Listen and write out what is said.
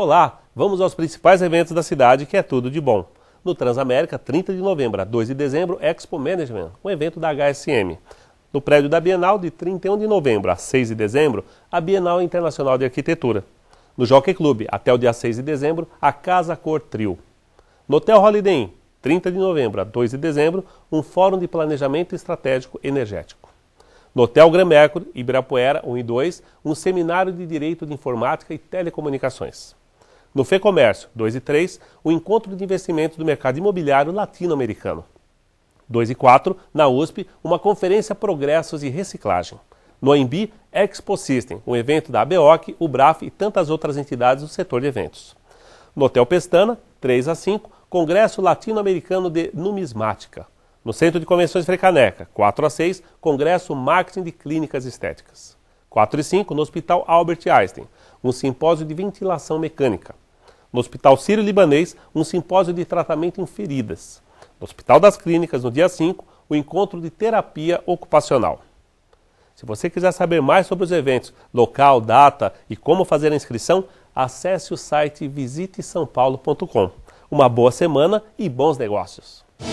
Olá, vamos aos principais eventos da cidade que é tudo de bom. No Transamérica, 30 de novembro a 2 de dezembro, Expo Management, um evento da HSM. No prédio da Bienal, de 31 de novembro a 6 de dezembro, a Bienal Internacional de Arquitetura. No Jockey Club, até o dia 6 de dezembro, a Casa Cor Trio. No Hotel Holiday Inn, 30 de novembro a 2 de dezembro, um Fórum de Planejamento Estratégico Energético. No Hotel Gran Mercury, Ibirapuera 1 e 2, um seminário de Direito de Informática e Telecomunicações. No FEComércio 2 e 3, o encontro de investimentos do mercado imobiliário latino-americano. 2 e 4, na USP, uma conferência Progressos e Reciclagem. No AMB, Expo System, um evento da ABOC, o BRAF e tantas outras entidades do setor de eventos. No Hotel Pestana, 3 a 5, Congresso Latino-Americano de Numismática. No Centro de Convenções Frecaneca, 4 a 6, Congresso Marketing de Clínicas Estéticas. 4 e 5, no Hospital Albert Einstein, um simpósio de ventilação mecânica. No Hospital Sírio-Libanês, um simpósio de tratamento em feridas. No Hospital das Clínicas, no dia 5, o encontro de terapia ocupacional. Se você quiser saber mais sobre os eventos, local, data e como fazer a inscrição, acesse o site visitesampaulo.com. Uma boa semana e bons negócios!